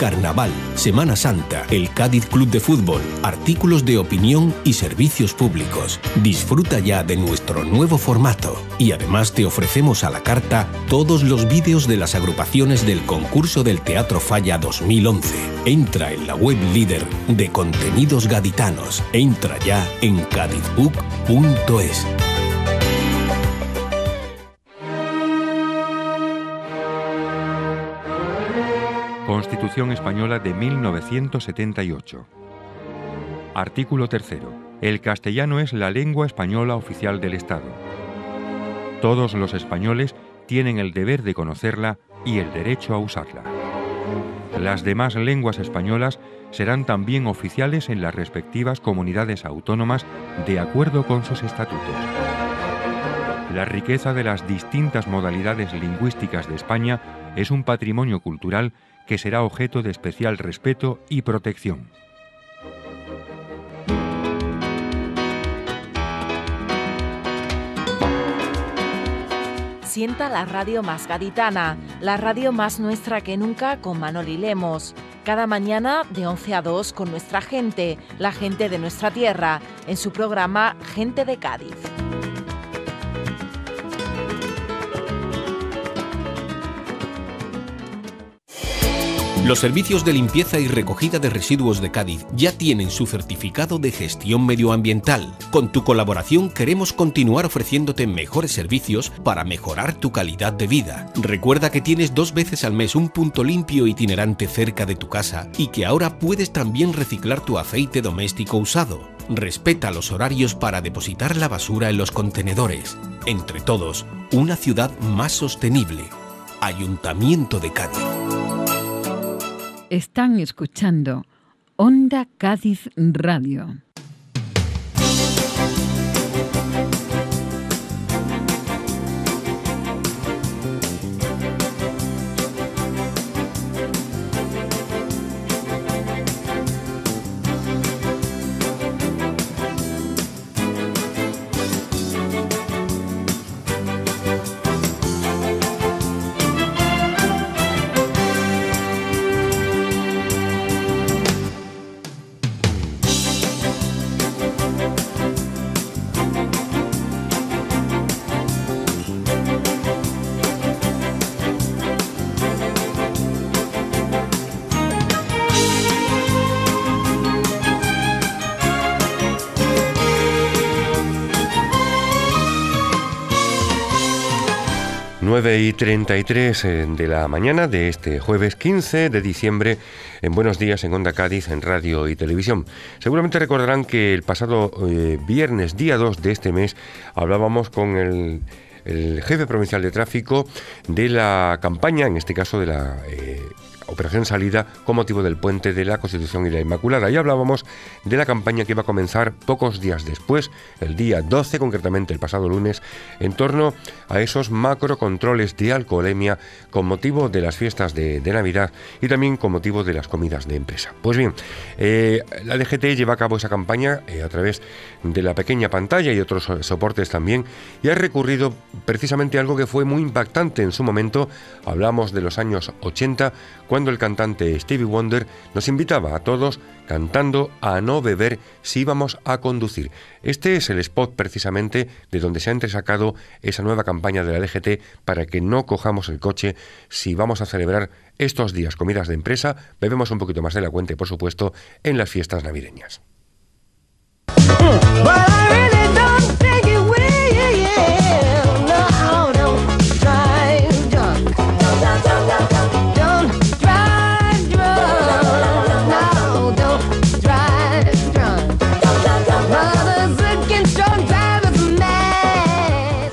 Carnaval, Semana Santa, el Cádiz Club de Fútbol, artículos de opinión y servicios públicos. Disfruta ya de nuestro nuevo formato y además te ofrecemos a la carta todos los vídeos de las agrupaciones del concurso del Teatro Falla 2011. Entra en la web líder de contenidos gaditanos. Entra ya en cadizbook.es. Constitución Española de 1978. Artículo 3. El castellano es la lengua española oficial del Estado. Todos los españoles tienen el deber de conocerla y el derecho a usarla. Las demás lenguas españolas serán también oficiales en las respectivas comunidades autónomas de acuerdo con sus estatutos. La riqueza de las distintas modalidades lingüísticas de España es un patrimonio cultural que será objeto de especial respeto y protección. sienta la radio más gaditana, la radio más nuestra que nunca con Manoli Lemos. Cada mañana de 11 a 2 con nuestra gente, la gente de nuestra tierra, en su programa Gente de Cádiz. Los servicios de limpieza y recogida de residuos de Cádiz ya tienen su certificado de gestión medioambiental. Con tu colaboración queremos continuar ofreciéndote mejores servicios para mejorar tu calidad de vida. Recuerda que tienes dos veces al mes un punto limpio itinerante cerca de tu casa y que ahora puedes también reciclar tu aceite doméstico usado. Respeta los horarios para depositar la basura en los contenedores. Entre todos, una ciudad más sostenible. Ayuntamiento de Cádiz. Están escuchando Onda Cádiz Radio. 9 y 33 eh, de la mañana de este jueves 15 de diciembre en Buenos Días en Onda Cádiz, en radio y televisión. Seguramente recordarán que el pasado eh, viernes, día 2 de este mes, hablábamos con el jefe provincial de tráfico de la campaña, en este caso de la eh, Operación Salida con motivo del puente de la Constitución y la Inmaculada. Y hablábamos de la campaña que iba a comenzar pocos días después, el día 12 concretamente, el pasado lunes, en torno a esos macrocontroles de alcoholemia con motivo de las fiestas de, Navidad y también con motivo de las comidas de empresa. Pues bien, eh, la DGT lleva a cabo esa campaña eh, a través de la pequeña pantalla y otros soportes también y ha recurrido precisamente a algo que fue muy impactante en su momento. Hablamos de los años 80, cuando el cantante Stevie Wonder nos invitaba a todos cantando a no beber si íbamos a conducir. Este es el spot precisamente de donde se ha entresacado esa nueva campaña de la DGT para que no cojamos el coche si vamos a celebrar estos días comidas de empresa, bebemos un poquito más de la cuenta por supuesto en las fiestas navideñas.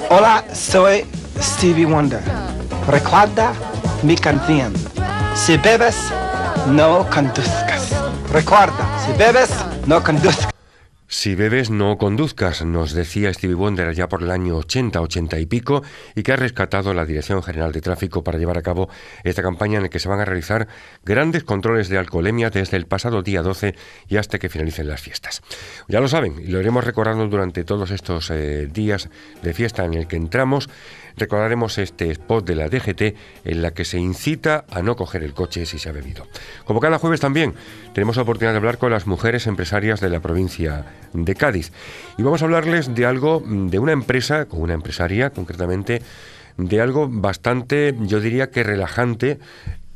Hola, soy Stevie Wonder. Recuerda mi canción. Si bebes, no conduzcas. Recuerda, si bebes, no conduzcas. Si bebes, no conduzcas, nos decía Stevie Wonder ya por el año 80, 80 y pico, y que ha rescatado la Dirección General de Tráfico para llevar a cabo esta campaña en la que se van a realizar grandes controles de alcoholemia desde el pasado día 12 y hasta que finalicen las fiestas. Ya lo saben, y lo iremos recordando durante todos estos eh, días de fiesta en el que entramos. Recordaremos este spot de la DGT en la que se incita a no coger el coche si se ha bebido. Como cada jueves también tenemos la oportunidad de hablar con las mujeres empresarias de la provincia de Cádiz. Y vamos a hablarles de algo, mm, de una empresa, con una empresaria concretamente, de algo bastante, yo diría que relajante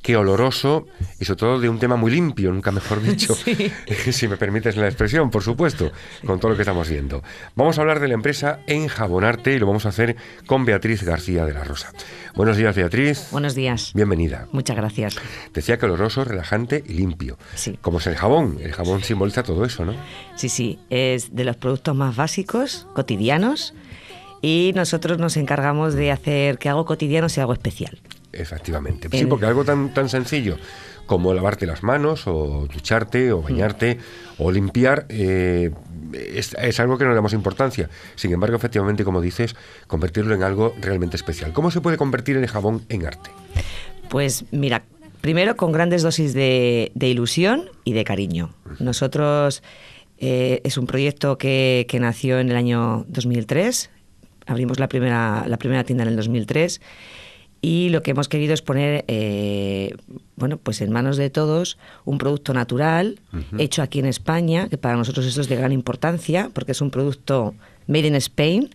qué oloroso y sobre todo de un tema muy limpio, nunca mejor dicho, si me permites la expresión, por supuesto, con todo lo que estamos viendo. Vamos a hablar de la empresa Enjabonarte y lo vamos a hacer con Beatriz García de la Rosa. Buenos días, Beatriz. Buenos días. Bienvenida. Muchas gracias. Decía que oloroso, relajante y limpio. Sí. Como es el jabón, el jabón simboliza todo eso, ¿no? Sí, sí, es de los productos más básicos, cotidianos, y nosotros nos encargamos de hacer que algo cotidiano sea algo especial. Efectivamente. Pues sí, porque algo tan, tan sencillo como lavarte las manos o ducharte o mm. bañarte o limpiar eh, es, algo que no le damos importancia. Sin embargo, efectivamente, como dices, convertirlo en algo realmente especial. ¿Cómo se puede convertir el jabón en arte? Pues mira, primero con grandes dosis de, ilusión y de cariño. Nosotros eh, es un proyecto que, nació en el año 2003. Abrimos la primera, la primera tienda en el 2003 y lo que hemos querido es poner eh, bueno pues en manos de todos un producto natural hecho aquí en España que para nosotros eso es de gran importancia porque es un producto made in Spain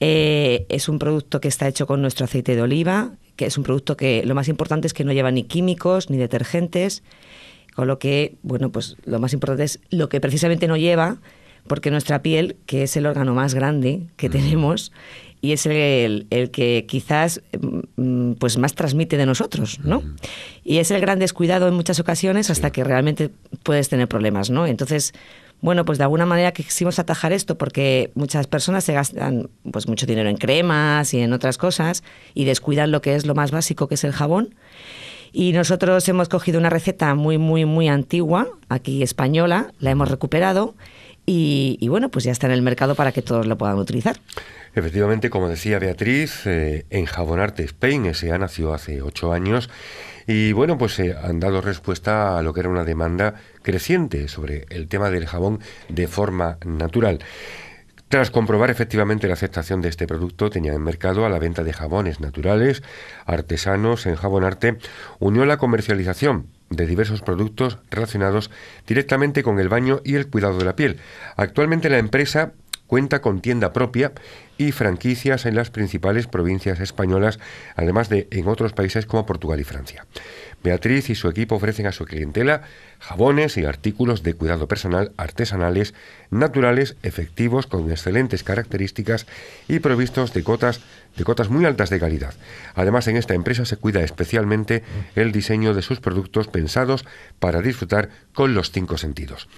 eh, es un producto que está hecho con nuestro aceite de oliva que es un producto que lo más importante es que no lleva ni químicos ni detergentes con lo que bueno pues lo más importante es lo que precisamente no lleva porque nuestra piel que es el órgano más grande que tenemos y es el, que quizás mm, mm, pues más transmite de nosotros, ¿no? Y es el gran descuidado en muchas ocasiones hasta que realmente puedes tener problemas, ¿no? Entonces, bueno, pues de alguna manera quisimos atajar esto porque muchas personas se gastan pues mucho dinero en cremas y en otras cosas y descuidan lo que es lo más básico que es el jabón. Y nosotros hemos cogido una receta muy, muy, muy antigua, aquí española, la hemos recuperado y, bueno, pues ya está en el mercado para que todos lo puedan utilizar. Efectivamente, como decía Beatriz, eh, en Jabonarte Spain, sea nació hace ocho años y bueno, pues eh, han dado respuesta a lo que era una demanda creciente sobre el tema del jabón de forma natural. Tras comprobar efectivamente la aceptación de este producto, tenía en mercado a la venta de jabones naturales, artesanos en Jabonarte, unió la comercialización de diversos productos relacionados directamente con el baño y el cuidado de la piel. Actualmente la empresa Cuenta con tienda propia y franquicias en las principales provincias españolas, además de en otros países como Portugal y Francia. Beatriz y su equipo ofrecen a su clientela jabones y artículos de cuidado personal artesanales, naturales, efectivos, con excelentes características y provistos de cotas, de cotas muy altas de calidad. Además, en esta empresa se cuida especialmente el diseño de sus productos pensados para disfrutar con los cinco sentidos.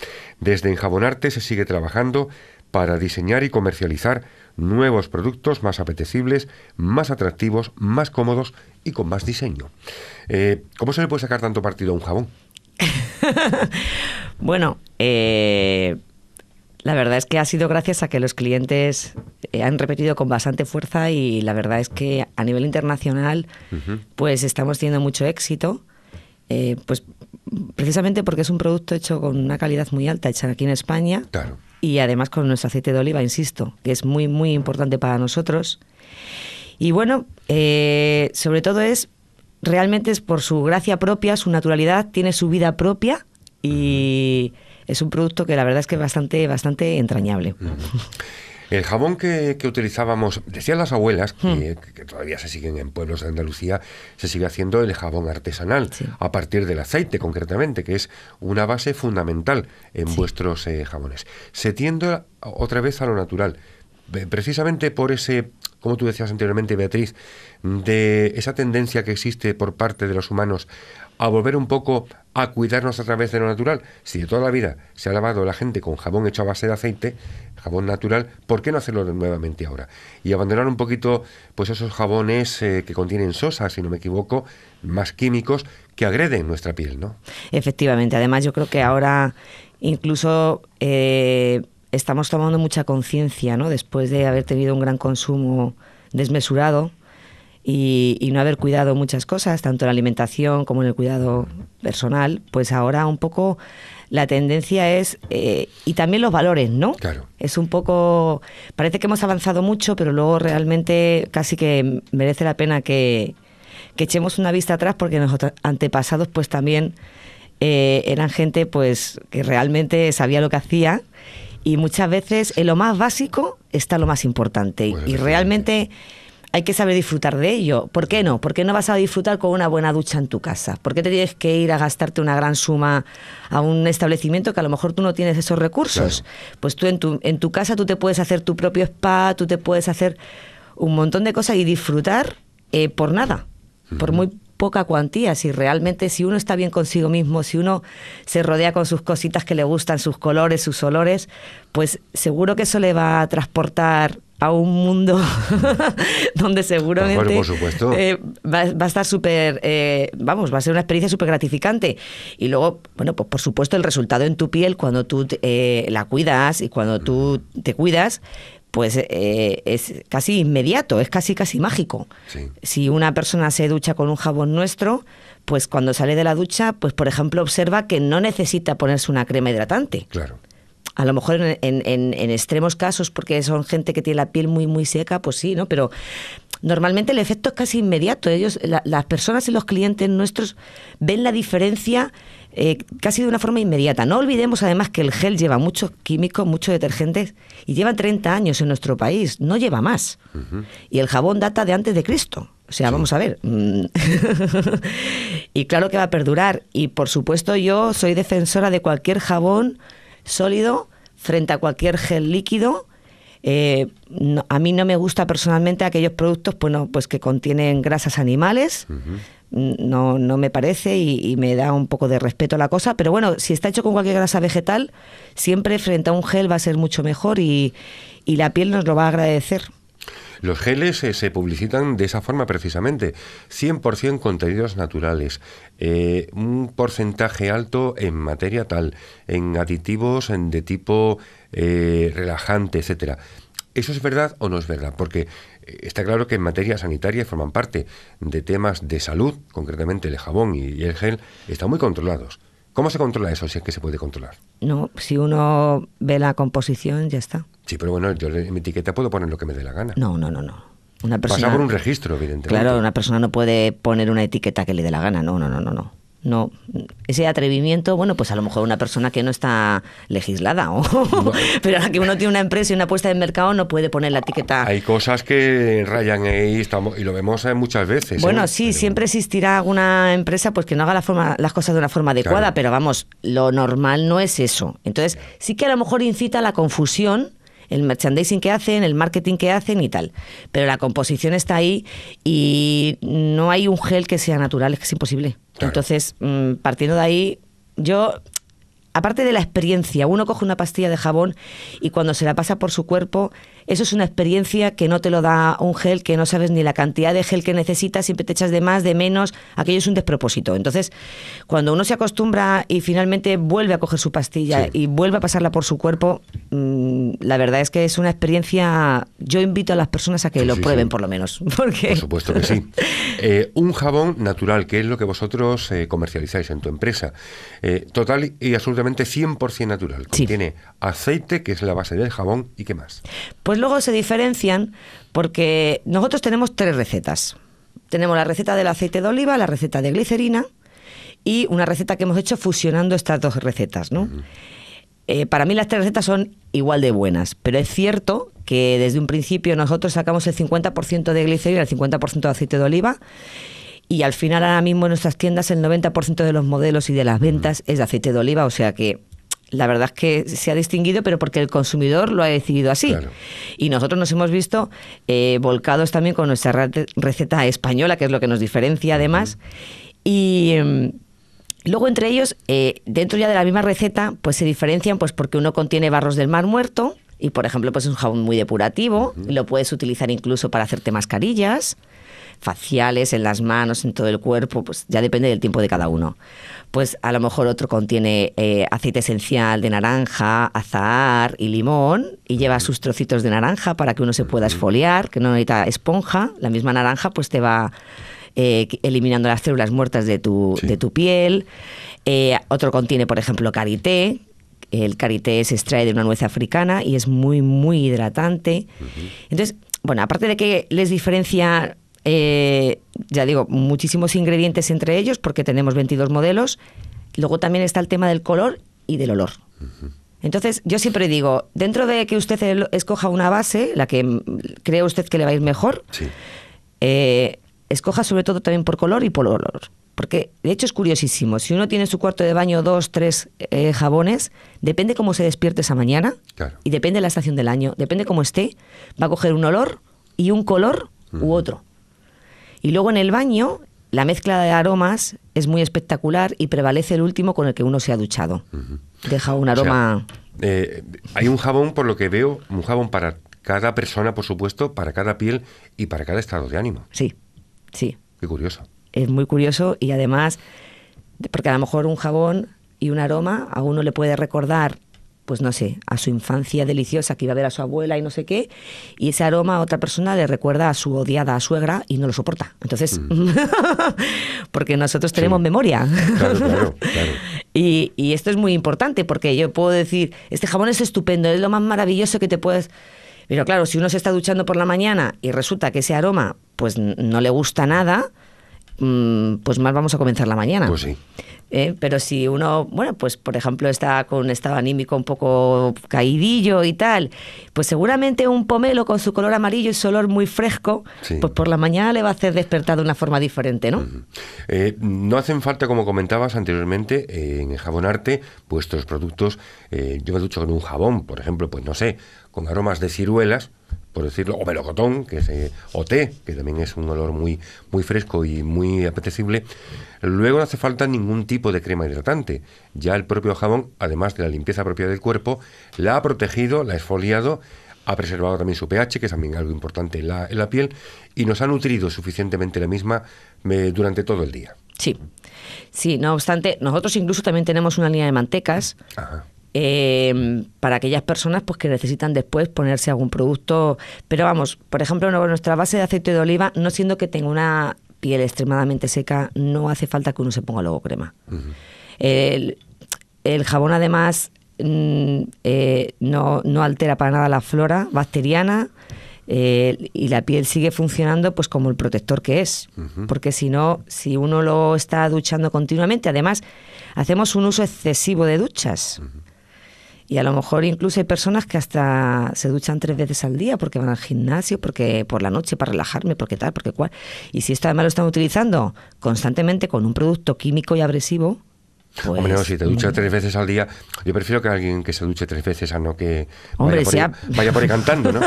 Desde Enjabonarte se sigue trabajando para diseñar y comercializar nuevos productos más apetecibles, más atractivos, más cómodos y con más diseño. Eh, ¿Cómo se le puede sacar tanto partido a un jabón? bueno, eh, la verdad es que ha sido gracias a que los clientes eh, han repetido con bastante fuerza y la verdad es que a nivel internacional pues estamos teniendo mucho éxito. pues precisamente porque es un producto hecho con una calidad muy alta, hecha aquí en España. Claro y además con nuestro aceite de oliva, insisto, que es muy, muy importante para nosotros. Y bueno, eh, sobre todo es, realmente es por su gracia propia, su naturalidad, tiene su vida propia y es un producto que la verdad es que es bastante, bastante entrañable. El jabón que, utilizábamos, decían las abuelas, hmm. que, todavía se siguen en pueblos de Andalucía, se sigue haciendo el jabón artesanal, a partir del aceite concretamente, que es una base fundamental en vuestros eh, jabones. Se tiende otra vez a lo natural, precisamente por ese como tú decías anteriormente, Beatriz, de esa tendencia que existe por parte de los humanos a volver un poco a cuidarnos a través de lo natural. Si de toda la vida se ha lavado la gente con jabón hecho a base de aceite, jabón natural, ¿por qué no hacerlo nuevamente ahora? Y abandonar un poquito pues esos jabones eh, que contienen sosa, si no me equivoco, más químicos que agreden nuestra piel, ¿no? Efectivamente. Además, yo creo que ahora incluso eh, estamos tomando mucha conciencia, ¿no? Después de haber tenido un gran consumo desmesurado y, no haber cuidado muchas cosas, tanto en la alimentación como en el cuidado personal, pues ahora un poco la tendencia es, eh, y también los valores, ¿no? Claro. Es un poco, parece que hemos avanzado mucho, pero luego realmente casi que merece la pena que, que echemos una vista atrás porque nuestros antepasados pues también eh, eran gente pues que realmente sabía lo que hacía y muchas veces en lo más básico está lo más importante pues y realmente hay que saber disfrutar de ello. ¿Por qué no? ¿Por qué no vas a disfrutar con una buena ducha en tu casa? ¿Por qué te tienes que ir a gastarte una gran suma a un establecimiento que a lo mejor tú no tienes esos recursos? Pues tú en tu, en tu casa tú te puedes hacer tu propio spa, tú te puedes hacer un montón de cosas y disfrutar eh, por nada, por muy poca cuantía, si realmente si uno está bien consigo mismo, si uno se rodea con sus cositas que le gustan, sus colores, sus olores, pues seguro que eso le va a transportar a un mundo donde seguramente eh, va, a estar súper, eh, vamos, va a ser una experiencia súper gratificante. Y luego, bueno, pues por supuesto el resultado en tu piel cuando tú eh, la cuidas y cuando tú mm. te cuidas, pues es casi inmediato, es casi casi mágico. Si una persona se ducha con un jabón nuestro, pues cuando sale de la ducha, pues por ejemplo observa que no necesita ponerse una crema hidratante. Claro a lo mejor en, extremos casos, porque son gente que tiene la piel muy, muy seca, pues sí, ¿no? Pero normalmente el efecto es casi inmediato. Ellos, las personas y los clientes nuestros ven la diferencia eh, casi de una forma inmediata. No olvidemos además que el gel lleva muchos químicos, muchos detergentes y lleva 30 años en nuestro país, no lleva más. Y el jabón data de antes de Cristo. O sea, vamos a ver. y claro que va a perdurar. Y por supuesto yo soy defensora de cualquier jabón sólido frente a cualquier gel líquido. Eh, a mí no me gusta personalmente aquellos productos pues, pues que contienen grasas animales. Mm, no, no me parece y, me da un poco de respeto la cosa, pero bueno, si está hecho con cualquier grasa vegetal, siempre frente a un gel va a ser mucho mejor y la piel nos lo va a agradecer. Los geles eh, se publicitan de esa forma precisamente, 100% contenidos naturales, eh, un porcentaje alto en materia tal, en aditivos en de tipo eh, relajante, etcétera. ¿Eso es verdad o no es verdad? Porque está claro que en materia sanitaria forman parte de temas de salud, concretamente el jabón y el gel, están muy controlados. ¿Cómo se controla eso si es que se puede controlar? No, si uno ve la composición ya está. Sí, pero bueno, yo en mi etiqueta puedo poner lo que me dé la gana. No, no, no, no. Una persona, Pasa por un registro, evidentemente. Claro, una persona no puede poner una etiqueta que le dé la gana. No, no, no, no, no. ese atrevimiento, bueno, pues a lo mejor una persona que no está legislada, pero a la que uno tiene una empresa y una puesta de mercado no puede poner la etiqueta. Hay cosas que rayan ahí estamos, y lo vemos eh, muchas veces. Bueno, ¿eh? sí, siempre existirá alguna empresa pues que no haga la forma, las cosas de una forma adecuada, pero vamos, lo normal no es eso. Entonces, sí que a lo mejor incita a la confusión el merchandising que hacen, el marketing que hacen y tal. Pero la composición está ahí y no hay un gel que sea natural, es que es imposible. Entonces, mm, partiendo de ahí, yo aparte de la experiencia, uno coge una pastilla de jabón y cuando se la pasa por su cuerpo, eso es una experiencia que no te lo da un gel, que no sabes ni la cantidad de gel que necesitas, siempre te echas de más, de menos, aquello es un despropósito. Entonces, cuando uno se acostumbra y finalmente vuelve a coger su pastilla y vuelve a pasarla por su cuerpo, mm, la verdad es que es una experiencia, yo invito a las personas a que lo prueben por lo menos. Porque... Por supuesto que sí. Eh, un jabón natural, que es lo que vosotros eh, comercializáis en tu empresa. Eh, total y absolutamente 100% natural. Contiene aceite, que es la base del jabón, y qué más. Pues luego se diferencian porque nosotros tenemos tres recetas. Tenemos la receta del aceite de oliva, la receta de glicerina y una receta que hemos hecho fusionando estas dos recetas, ¿no? Eh, para mí las tres recetas son igual de buenas, pero es cierto que desde un principio nosotros sacamos el 50% de glicerina, el 50% de aceite de oliva y al final ahora mismo en nuestras tiendas el 90% de los modelos y de las ventas es de aceite de oliva, o sea que la verdad es que se ha distinguido, pero porque el consumidor lo ha decidido así. Y nosotros nos hemos visto eh, volcados también con nuestra receta española, que es lo que nos diferencia además. Y em, luego entre ellos, eh, dentro ya de la misma receta, pues se diferencian pues porque uno contiene barros del mar muerto. Y por ejemplo, pues es un jabón muy depurativo, lo puedes utilizar incluso para hacerte mascarillas faciales, en las manos, en todo el cuerpo, pues ya depende del tiempo de cada uno. Pues a lo mejor otro contiene eh, aceite esencial de naranja, azahar y limón y lleva sus trocitos de naranja para que uno se pueda esfoliar, que no necesita esponja. La misma naranja pues te va eh, eliminando las células muertas de tu, de tu piel. Eh, otro contiene, por ejemplo, karité, el karité se extrae de una nuez africana y es muy, muy hidratante. Entonces, bueno, aparte de que les diferencia eh, ya digo, muchísimos ingredientes entre ellos porque tenemos 22 modelos. Luego también está el tema del color y del olor. Entonces, yo siempre digo, dentro de que usted escoja una base, la que cree usted que le va a ir mejor, eh, escoja sobre todo también por color y por olor. Porque, de hecho, es curiosísimo. Si uno tiene su cuarto de baño dos, tres eh, jabones, depende cómo se despierte esa mañana y depende de la estación del año, depende cómo esté, va a coger un olor y un color u otro. Y luego en el baño, la mezcla de aromas es muy espectacular y prevalece el último con el que uno se ha duchado. Deja un aroma... Eh, hay un jabón, por lo que veo, un jabón para cada persona, por supuesto, para cada piel y para cada estado de ánimo. Sí, sí. Qué curioso. Es muy curioso y además, porque a lo mejor un jabón y un aroma a uno le puede recordar pues no sé, a su infancia deliciosa que iba a ver a su abuela y no sé qué, y ese aroma a otra persona le recuerda a su odiada suegra y no lo soporta. Entonces, mm. porque nosotros tenemos memoria. claro, Y, y, esto es muy importante porque yo puedo decir, este jabón es estupendo, es lo más maravilloso que te puedes... Pero claro, si uno se está duchando por la mañana y resulta que ese aroma pues no le gusta nada, Mm, pues más vamos a comenzar la mañana. Pues ¿Eh? Pero si uno, bueno, pues por ejemplo está con un estado anímico un poco caidillo y tal, pues seguramente un pomelo con su color amarillo y su olor muy fresco, pues por la mañana le va a hacer despertar de una forma diferente, ¿no? Eh, no hacen falta, como comentabas anteriormente, eh, en jabonarte vuestros productos. yo me ducho con un jabón, por ejemplo, pues no sé, con aromas de ciruelas, por decirlo, o melocotón, que es, eh, o té, que también es un olor muy, muy fresco y muy apetecible, luego no hace falta ningún tipo de crema hidratante. Ya el propio jabón, además de la limpieza propia del cuerpo, la ha protegido, la ha esfoliado, ha preservado también su pH, que es también algo importante en la, piel, y nos ha nutrido suficientemente la misma eh, durante todo el día. Sí. Sí, no obstante, nosotros incluso también tenemos una línea de mantecas. Ajá Em, para aquellas personas pues que necesitan después ponerse algún producto. Pero vamos, por ejemplo, nuestra base de aceite de oliva, no siendo que tenga una piel extremadamente seca, no hace falta que uno se ponga luego crema. el, jabón además mm, eh, no, altera para nada la flora bacteriana. Eh, y la piel sigue funcionando pues como el protector que es. Porque si no, si uno lo está duchando continuamente, además hacemos un uso excesivo de duchas. Y a lo mejor incluso hay personas que hasta se duchan tres veces al día porque van al gimnasio, porque por la noche para relajarme, porque tal, porque cual. Y si esto además lo están utilizando constantemente con un producto químico y abrasivo, pues si te duchas tres veces al día, yo prefiero que alguien que se duche tres veces a no que vaya, por ahí, cantando, ¿no?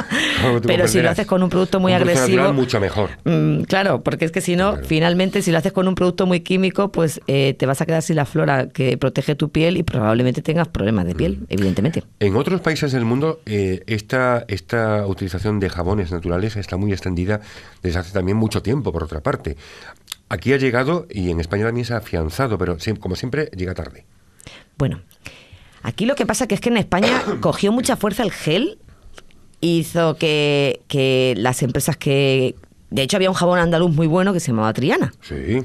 Pero si lo haces con un producto muy agresivo. mucho mejor. Mm, claro, porque es que si no, finalmente, si lo haces con un producto muy químico, pues eh, te vas a quedar sin la flora que protege tu piel y probablemente tengas problemas de piel, mm. evidentemente. En otros países del mundo, eh, esta, esta utilización de jabones naturales está muy extendida desde hace también mucho tiempo, por otra parte. Aquí ha llegado y en España también se ha afianzado, pero como siempre llega tarde. Bueno, aquí lo que pasa que es que en España cogió mucha fuerza el gel, hizo que, que las empresas que... De hecho había un jabón andaluz muy bueno que se llamaba Triana. Sí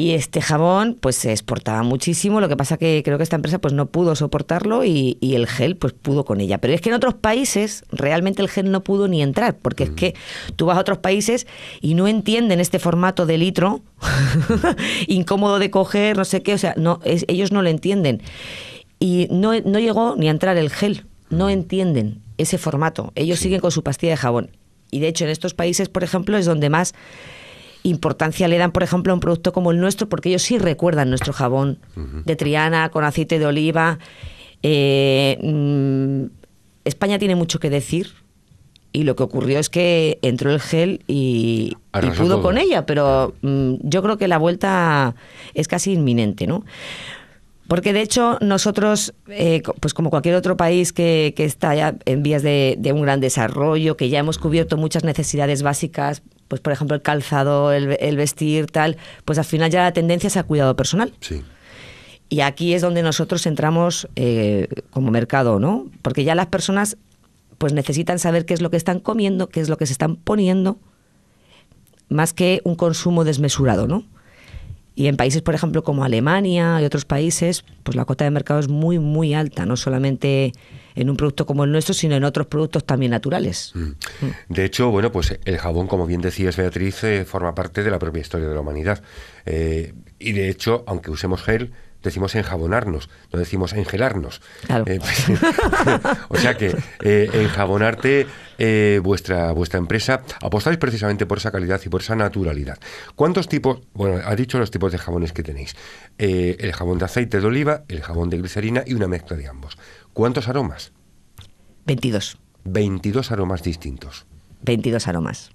y este jabón pues se exportaba muchísimo, lo que pasa que creo que esta empresa pues no pudo soportarlo y, el gel pues pudo con ella. Pero es que en otros países realmente el gel no pudo ni entrar, porque es que tú vas a otros países y no entienden este formato de litro, incómodo de coger, no sé qué, o sea, no, ellos no lo entienden. Y no, llegó ni a entrar el gel, no entienden ese formato, ellos siguen con su pastilla de jabón. Y de hecho en estos países, por ejemplo, es donde más importancia le dan, por ejemplo, a un producto como el nuestro, porque ellos sí recuerdan nuestro jabón de Triana con aceite de oliva. Eh, mm, España tiene mucho que decir y lo que ocurrió es que entró el gel y, pudo con ella, pero mm, yo creo que la vuelta es casi inminente, ¿no? Porque de hecho nosotros, eh, pues como cualquier otro país que, está ya en vías de, un gran desarrollo, que ya hemos cubierto muchas necesidades básicas, pues por ejemplo el calzado, el, vestir, tal, pues al final ya la tendencia es a cuidado personal. Y aquí es donde nosotros entramos eh, como mercado, ¿no? Porque ya las personas pues necesitan saber qué es lo que están comiendo, qué es lo que se están poniendo, más que un consumo desmesurado, ¿no? Y en países, por ejemplo, como Alemania y otros países, pues la cuota de mercado es muy, muy alta, no solamente en un producto como el nuestro, sino en otros productos también naturales. Mm. Mm. De hecho, bueno, pues el jabón, como bien decías Beatriz, eh, forma parte de la propia historia de la humanidad. Eh, y de hecho, aunque usemos gel, decimos enjabonarnos, no decimos engelarnos. Eh, pues, o sea que eh, enjabonarte vuestra, vuestra empresa, apostáis precisamente por esa calidad y por esa naturalidad. ¿Cuántos tipos, bueno, ha dicho los tipos de jabones que tenéis? el jabón de aceite de oliva, el jabón de glicerina y una mezcla de ambos. ¿Cuántos aromas? 22. 22 aromas distintos. 22 aromas.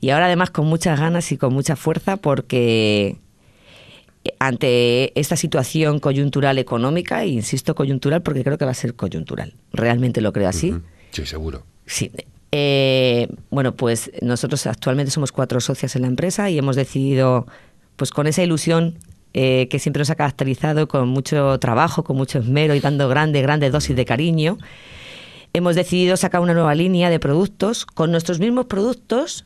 Y ahora además con muchas ganas y con mucha fuerza porque ante esta situación coyuntural económica, e insisto coyuntural porque creo que va a ser coyuntural, realmente lo creo así. Sí, seguro. Sí. Eh, bueno, pues nosotros actualmente somos cuatro socias en la empresa y hemos decidido, pues con esa ilusión eh, que siempre nos ha caracterizado con mucho trabajo, con mucho esmero y dando grandes, grandes dosis de cariño. Hemos decidido sacar una nueva línea de productos con nuestros mismos productos,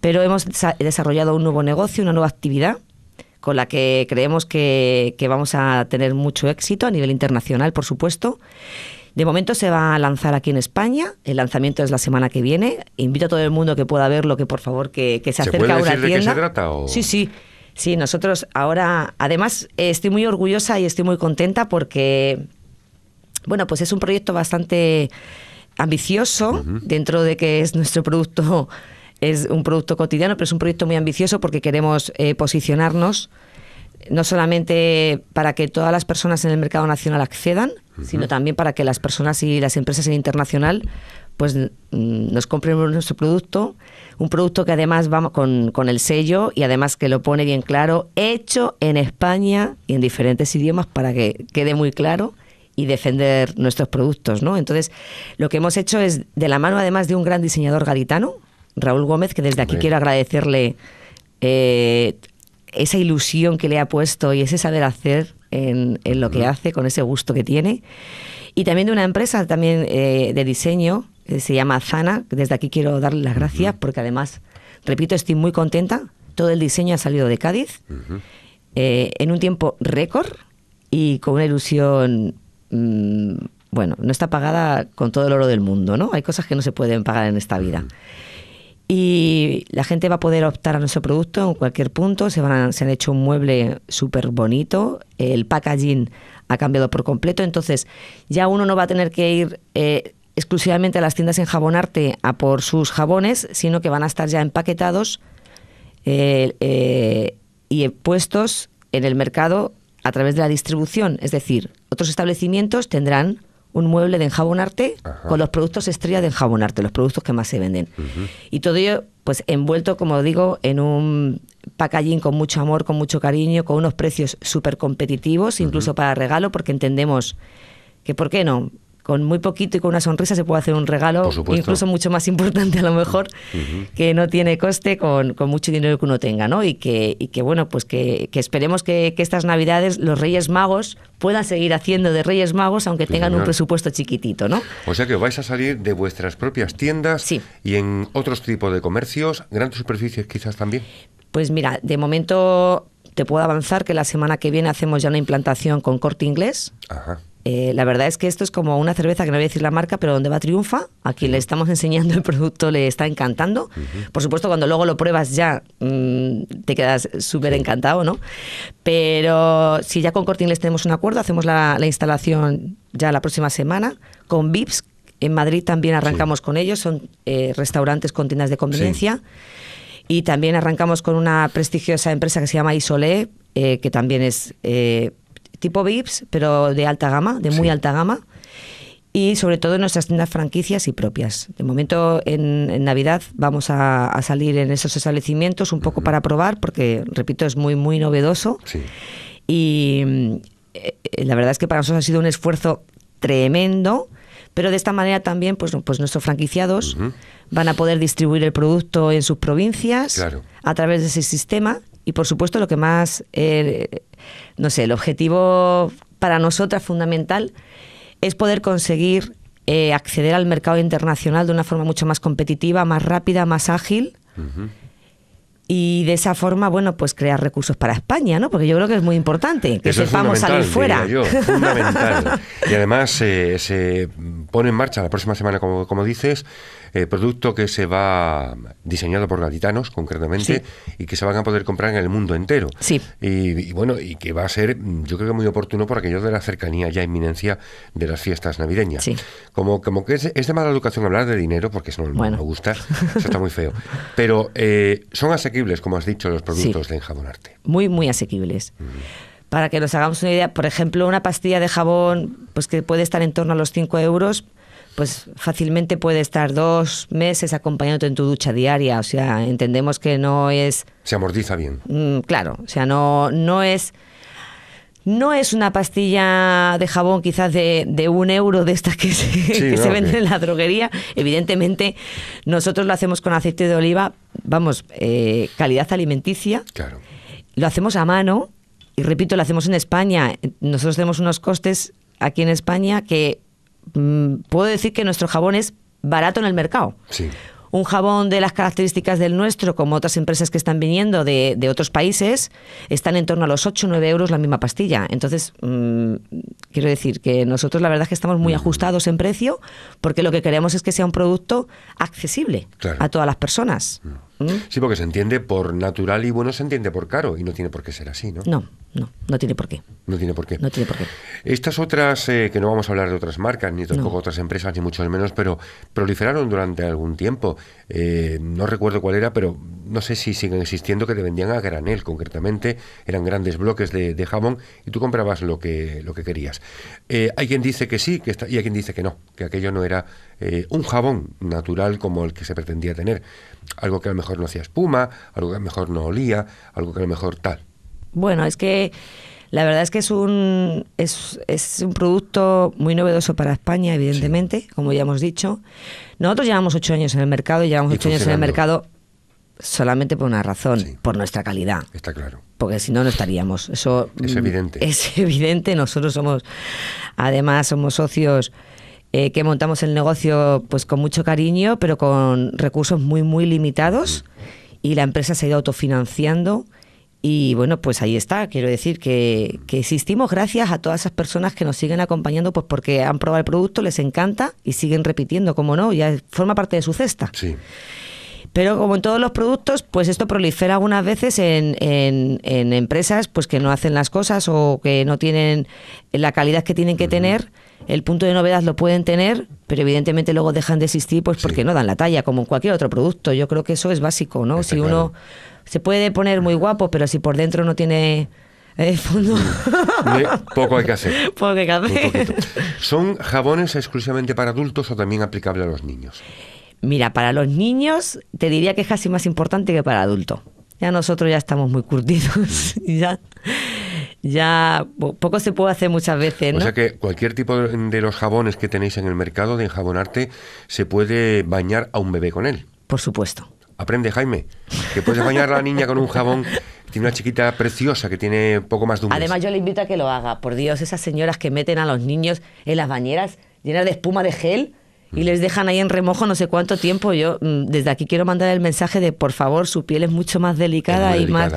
pero hemos desarrollado un nuevo negocio, una nueva actividad con la que creemos que, vamos a tener mucho éxito a nivel internacional, por supuesto. De momento se va a lanzar aquí en España. El lanzamiento es la semana que viene. Invito a todo el mundo que pueda verlo, que por favor que, se acerque a una tienda. qué se trata, Sí, sí. Sí, nosotros ahora, además, estoy muy orgullosa y estoy muy contenta porque, bueno, pues es un proyecto bastante ambicioso, dentro de que es nuestro producto, es un producto cotidiano, pero es un proyecto muy ambicioso porque queremos eh, posicionarnos no solamente para que todas las personas en el mercado nacional accedan, sino también para que las personas y las empresas en internacional pues nos compramos nuestro producto, un producto que además va con, el sello y además que lo pone bien claro, hecho en España y en diferentes idiomas para que quede muy claro y defender nuestros productos, ¿no? Entonces, lo que hemos hecho es, de la mano además de un gran diseñador gaditano, Raúl Gómez, que desde aquí quiero agradecerle eh, esa ilusión que le ha puesto y ese saber hacer en, en lo que hace, con ese gusto que tiene. Y también de una empresa también eh, de diseño, eh, se llama Zana. Desde aquí quiero darle las gracias porque además, repito, estoy muy contenta. Todo el diseño ha salido de Cádiz eh, en un tiempo récord y con una ilusión... Mm, bueno, no está pagada con todo el oro del mundo, ¿no? Hay cosas que no se pueden pagar en esta vida. Y la gente va a poder optar a nuestro producto en cualquier punto. Se, han hecho un mueble súper bonito. El packaging ha cambiado por completo. Entonces, ya uno no va a tener que ir eh, exclusivamente a las tiendas en jabonarte a por sus jabones, sino que van a estar ya empaquetados eh, eh, y puestos en el mercado a través de la distribución. Es decir, otros establecimientos tendrán un mueble de enjabonarte con los productos estrella de enjabonarte, los productos que más se venden. Y todo ello, pues envuelto, como digo, en un packaging con mucho amor, con mucho cariño, con unos precios súper competitivos, incluso para regalo, porque entendemos que, ¿por qué no? con muy poquito y con una sonrisa se puede hacer un regalo, incluso mucho más importante a lo mejor, que no tiene coste con, mucho dinero que uno tenga, ¿no? Y que, que bueno, pues que, esperemos que, estas Navidades los Reyes Magos puedan seguir haciendo de Reyes Magos, aunque tengan un presupuesto chiquitito, ¿no? O sea que vais a salir de vuestras propias tiendas y en otros tipos de comercios, grandes superficies quizás también. Pues mira, de momento te puedo avanzar que la semana que viene hacemos ya una implantación con corte inglés. Ajá. Eh, la verdad es que esto es como una cerveza, que no voy a decir la marca, pero donde va triunfa, a quien le estamos enseñando el producto le está encantando. Por supuesto, cuando luego lo pruebas ya mm, te quedas súper encantado, ¿no? Pero si ya con Cortingles les tenemos un acuerdo, hacemos la, instalación ya la próxima semana con VIPS. En Madrid también arrancamos con ellos, son eh, restaurantes con tiendas de conveniencia. Y también arrancamos con una prestigiosa empresa que se llama Isolé, eh, que también es tipo VIPs, pero de alta gama, de muy alta gama. Y sobre todo en nuestras tiendas franquicias y propias. De momento, en, Navidad vamos a, salir en esos establecimientos un poco para probar, porque, repito, es muy, muy novedoso. Sí. Y eh, la verdad es que para nosotros ha sido un esfuerzo tremendo pero de esta manera también pues, pues nuestros franquiciados van a poder distribuir el producto en sus provincias a través de ese sistema y por supuesto lo que más, eh, no sé, el objetivo para nosotras fundamental es poder conseguir eh, acceder al mercado internacional de una forma mucho más competitiva, más rápida, más ágil y de esa forma, bueno, pues crear recursos para España, ¿no? Porque yo creo que es muy importante que sepamos salir fuera. es fundamental. y además eh, se pone en marcha la próxima semana, como, como dices, eh, producto que se va diseñado por gaditanos, concretamente, y que se van a poder comprar en el mundo entero. Sí. Y, bueno, y que va a ser, mm, yo creo que muy oportuno por aquellos de la cercanía ya inminencia de las fiestas navideñas. Sí. Como, como que es, de mala educación hablar de dinero, porque eso no bueno. me gusta, eso está muy feo. Pero eh, son así asequibles, como has dicho, los productos de enjabonarte. Muy, muy asequibles. Mm. Para que nos hagamos una idea, por ejemplo, una pastilla de jabón, pues que puede estar en torno a los 5 euros, pues fácilmente puede estar dos meses acompañándote en tu ducha diaria. O sea, entendemos que no es. Se amortiza bien. Mm, claro, o sea, no, no es no es una pastilla de jabón quizás de, un euro de estas que se, venden en la droguería. Evidentemente, nosotros lo hacemos con aceite de oliva, vamos, eh, calidad alimenticia. Claro. Lo hacemos a mano y repito, lo hacemos en España. Nosotros tenemos unos costes aquí en España que mm, puedo decir que nuestro jabón es barato en el mercado un jabón de las características del nuestro, como otras empresas que están viniendo de, otros países, están en torno a los 8 o 9 euros la misma pastilla. Entonces, mm, quiero decir que nosotros la verdad es que estamos muy mm. ajustados en precio porque lo que queremos es que sea un producto accesible a todas las personas. Mm. ¿Mm? Sí, porque se entiende por natural y bueno se entiende por caro y no tiene por qué ser así, ¿no? No, no, no tiene por qué. No tiene por qué. Estas otras, eh, que no vamos a hablar de otras marcas, ni tampoco otras empresas, ni mucho menos, pero proliferaron durante algún tiempo. Eh, no recuerdo cuál era, pero no sé si siguen existiendo, que te vendían a granel concretamente. Eran grandes bloques de, jabón y tú comprabas lo que, lo que querías. Eh, hay quien dice que sí que y hay quien dice que no, que aquello no era eh, un jabón natural como el que se pretendía tener algo que a lo mejor no hacía espuma, algo que a lo mejor no olía, algo que a lo mejor tal. Bueno, es que la verdad es que es un, es, un producto muy novedoso para España, evidentemente, como ya hemos dicho. Nosotros llevamos ocho años en el mercado y llevamos ocho años en el mercado solamente por una razón, por nuestra calidad. Está claro. Porque si no, no estaríamos. Eso es evidente. Es evidente. Nosotros somos, además, somos socios eh, que montamos el negocio pues con mucho cariño, pero con recursos muy, muy limitados y la empresa se ha ido autofinanciando. Y bueno, pues ahí está. Quiero decir que, existimos gracias a todas esas personas que nos siguen acompañando, pues porque han probado el producto, les encanta y siguen repitiendo, como no, ya forma parte de su cesta. Pero como en todos los productos, pues esto prolifera algunas veces en, empresas pues que no hacen las cosas o que no tienen la calidad que tienen que tener el punto de novedad lo pueden tener, pero evidentemente luego dejan de existir pues, porque no dan la talla, como cualquier otro producto. Yo creo que eso es básico, ¿no? si uno se puede poner muy guapo, pero si por dentro no tiene eh, fondo... Poco hay que hacer. Poco hay que hacer. ¿Son jabones exclusivamente para adultos o también aplicable a los niños? Mira, para los niños te diría que es casi más importante que para adulto. Ya nosotros ya estamos muy curtidos. Mm. ya ya poco se puede hacer muchas veces. ¿no? O sea que cualquier tipo de los jabones que tenéis en el mercado de enjabonarte se puede bañar a un bebé con él. Por supuesto. Aprende, Jaime, que puedes bañar a la niña con un jabón tiene una chiquita preciosa que tiene poco más de un Además, yo le invito a que lo haga. Por Dios, esas señoras que meten a los niños en las bañeras llenas de espuma de gel y mm. les dejan ahí en remojo no sé cuánto tiempo. Yo mm, desde aquí quiero mandar el mensaje de, por favor, su piel es mucho más delicada. y más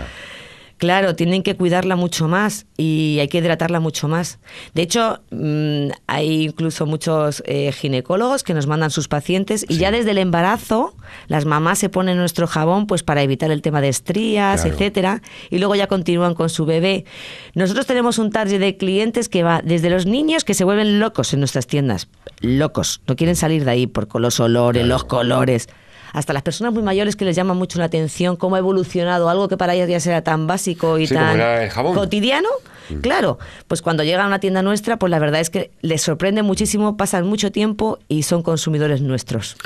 Claro, tienen que cuidarla mucho más y hay que hidratarla mucho más. De hecho, mm, hay incluso muchos eh, ginecólogos que nos mandan sus pacientes y ya desde el embarazo las mamás se ponen nuestro jabón pues para evitar el tema de estrías, etcétera, y luego ya continúan con su bebé. Nosotros tenemos un target de clientes que va desde los niños que se vuelven locos en nuestras tiendas, locos, no quieren salir de ahí por los olores, los colores hasta las personas muy mayores que les llama mucho la atención cómo ha evolucionado algo que para ellas ya era tan básico y tan cotidiano. Mm. Claro, pues cuando llegan a una tienda nuestra, pues la verdad es que les sorprende muchísimo, pasan mucho tiempo y son consumidores nuestros.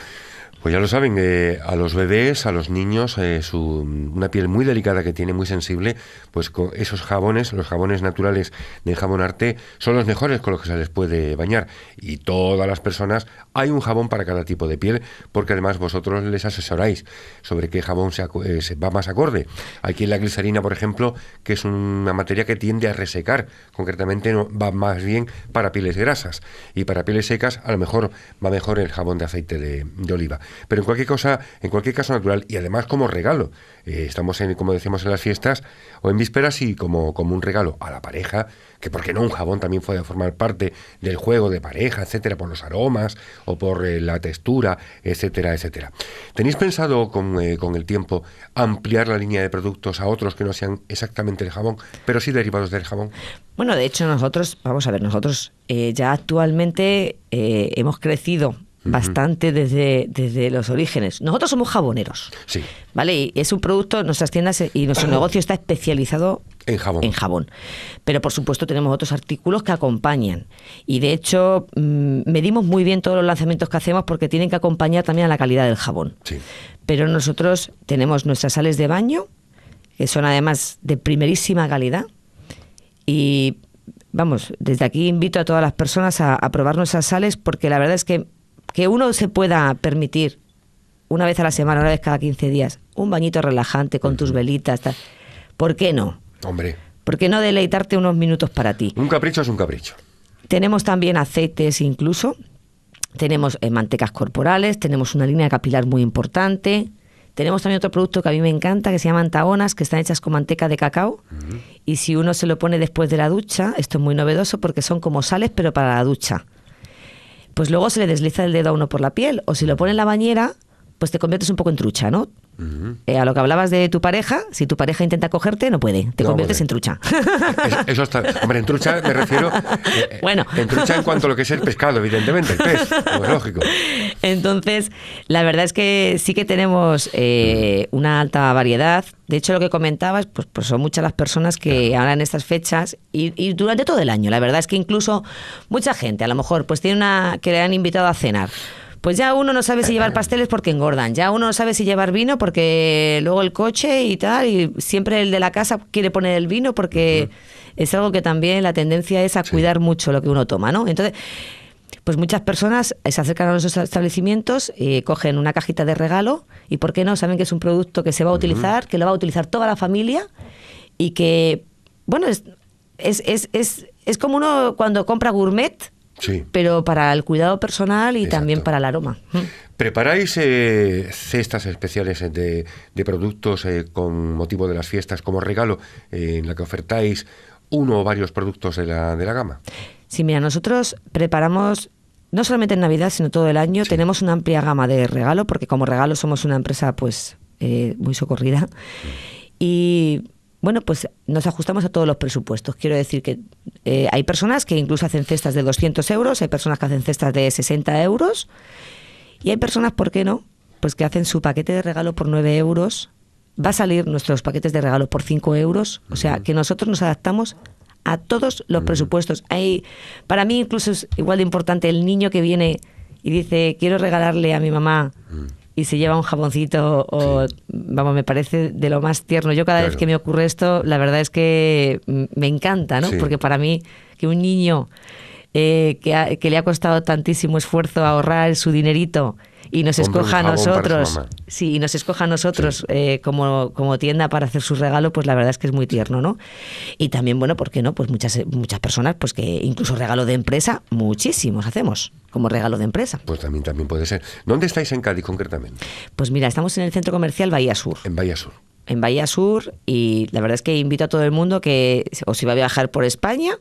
Pues ya lo saben, eh, a los bebés, a los niños, eh, su, una piel muy delicada que tiene, muy sensible, pues con esos jabones, los jabones naturales de jabón arte, son los mejores con los que se les puede bañar. Y todas las personas, hay un jabón para cada tipo de piel, porque además vosotros les asesoráis sobre qué jabón se, eh, va más acorde. Aquí en la glicerina, por ejemplo, que es una materia que tiende a resecar, concretamente va más bien para pieles grasas. Y para pieles secas, a lo mejor va mejor el jabón de aceite de oliva. Pero en cualquier cosa, en cualquier caso natural, y además como regalo. Eh, estamos en, como decimos en las fiestas o en vísperas y como, como un regalo a la pareja, que porque no un jabón también puede formar parte del juego de pareja, etcétera, por los aromas o por eh, la textura, etcétera, etcétera. ¿Tenéis pensado eh, con, el tiempo ampliar la línea de productos a otros que no sean exactamente el jabón, pero sí derivados del jabón? Bueno, de hecho nosotros, vamos a ver, nosotros ya actualmente hemos crecido bastante desde, desde los orígenes. Nosotros somos jaboneros. Sí. ¿Vale? Y es un producto, nuestras tiendas eh, y nuestro negocio está especializado en jabón. En jabón. Pero por supuesto tenemos otros artículos que acompañan. Y de hecho mm, medimos muy bien todos los lanzamientos que hacemos porque tienen que acompañar también a la calidad del jabón. Sí. Pero nosotros tenemos nuestras sales de baño, que son además de primerísima calidad. Y vamos, desde aquí invito a todas las personas a probar nuestras sales porque la verdad es que que uno se pueda permitir una vez a la semana, una vez cada 15 días, un bañito relajante con tus velitas. ¿Por qué no? Hombre. ¿Por qué no deleitarte unos minutos para ti? Un capricho es un capricho. Tenemos también aceites incluso, tenemos eh, mantecas corporales, tenemos una línea capilar muy importante. Tenemos también otro producto que a mí me encanta, que se llaman Antagonas, que están hechas con manteca de cacao. Y si uno se lo pone después de la ducha, esto es muy novedoso porque son como sales, pero para la ducha pues luego se le desliza el dedo a uno por la piel. O si lo pone en la bañera, pues te conviertes un poco en trucha, ¿no? Eh, a lo que hablabas de tu pareja, si tu pareja intenta cogerte, no puede, te conviertes en trucha. Eso, Hombre, en trucha me refiero. Eh, eh, bueno. En trucha en cuanto a lo que es el pescado, evidentemente, el pez, pues, lógico. Entonces, la verdad es que sí que tenemos una alta variedad. De hecho, lo que comentabas, pues, pues son muchas las personas que hablan ahora en estas fechas y, y, durante todo el año. La verdad es que incluso mucha gente, a lo mejor, pues tiene una que le han invitado a cenar pues ya uno no sabe si llevar pasteles porque engordan, ya uno no sabe si llevar vino porque luego el coche y tal, y siempre el de la casa quiere poner el vino porque es algo que también la tendencia es a cuidar mucho lo que uno toma, ¿no? Entonces, pues muchas personas se acercan a los establecimientos, y eh, cogen una cajita de regalo y, ¿por qué no? Saben que es un producto que se va a utilizar, que lo va a utilizar toda la familia y que, bueno, es, es, es, es como uno cuando compra gourmet pero para el cuidado personal y también para el aroma. ¿Preparáis eh, cestas especiales de, productos eh, con motivo de las fiestas como regalo eh, en la que ofertáis uno o varios productos de la, gama? Sí, mira, nosotros preparamos no solamente en Navidad, sino todo el año. Tenemos una amplia gama de regalo porque como regalo somos una empresa pues muy socorrida. Mm. Y bueno, pues nos ajustamos a todos los presupuestos. Quiero decir que eh, hay personas que incluso hacen cestas de 200 euros, hay personas que hacen cestas de 60 euros y hay personas, ¿por qué no? Pues que hacen su paquete de regalo por 9 euros. Va a salir nuestros paquetes de regalo por 5 euros. O sea, que nosotros nos adaptamos a todos los presupuestos. Hay, para mí incluso es igual de importante el niño que viene y dice, quiero regalarle a mi mamá y se lleva un jaboncito o, vamos, me parece de lo más tierno. Yo cada vez que me ocurre esto, la verdad es que mm, me encanta, ¿no? Porque para mí que un niño eh, que, que le ha costado tantísimo esfuerzo ahorrar su dinerito y nos escoja a nosotros, sí, nos escoja nosotros como, como tienda para hacer su regalo, pues la verdad es que es muy tierno, ¿no? Y también, bueno, ¿por qué no? Pues muchas, muchas personas, pues que incluso regalo de empresa, muchísimos hacemos como regalo de empresa. Pues también, también puede ser. ¿Dónde estáis en Cádiz concretamente? Pues mira, estamos en el centro comercial Bahía Sur. En Bahía Sur en Bahía Sur y la verdad es que invito a todo el mundo que o si va a viajar por España,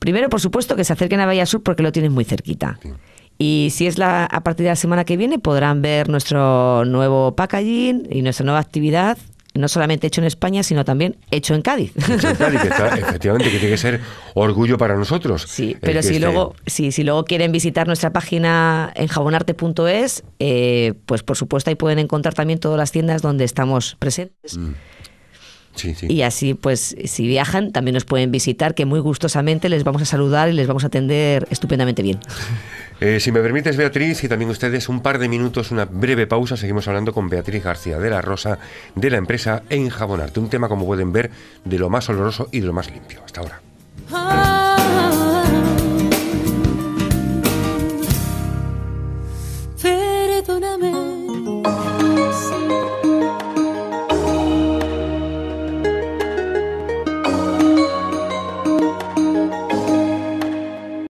primero por supuesto que se acerquen a Bahía Sur porque lo tienen muy cerquita. Sí. Y si es la, a partir de la semana que viene, podrán ver nuestro nuevo packaging y nuestra nueva actividad no solamente hecho en España, sino también hecho en Cádiz. efectivamente, que tiene que ser orgullo para nosotros. Sí, eh, pero si este luego, sí, si luego quieren visitar nuestra página en jabonarte.es, eh, pues por supuesto ahí pueden encontrar también todas las tiendas donde estamos presentes. Mm. Y así, pues, si viajan, también nos pueden visitar, que muy gustosamente les vamos a saludar y les vamos a atender estupendamente bien. Eh, si me permites, Beatriz, y también ustedes, un par de minutos, una breve pausa. Seguimos hablando con Beatriz García de la Rosa, de la empresa Enjabonarte. Un tema, como pueden ver, de lo más oloroso y de lo más limpio. Hasta ahora. Ah,